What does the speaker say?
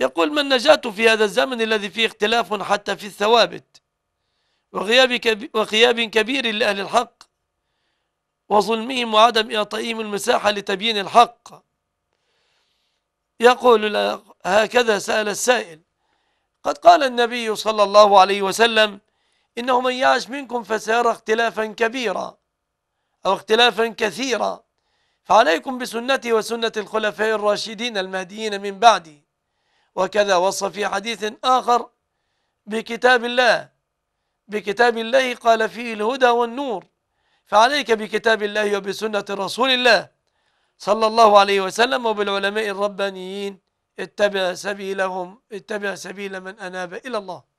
يقول ما النجاة في هذا الزمن الذي فيه اختلاف حتى في الثوابت وغياب, كبير وغياب كبير لأهل الحق وظلمهم وعدم إعطائهم المساحة لتبيين الحق يقول هكذا سأل السائل قد قال النبي صلى الله عليه وسلم إنه من يعش منكم فسيرى اختلافا كبيرا أو اختلافا كثيرا فعليكم بسنتي وسنة الخلفاء الراشدين المهديين من بعدي وكذا وصف في حديث آخر بكتاب الله بكتاب الله قال فيه الهدى والنور فعليك بكتاب الله وبسنة رسول الله صلى الله عليه وسلم وبالعلماء الربانيين اتبع سبيلهم اتبع سبيل من أناب إلى الله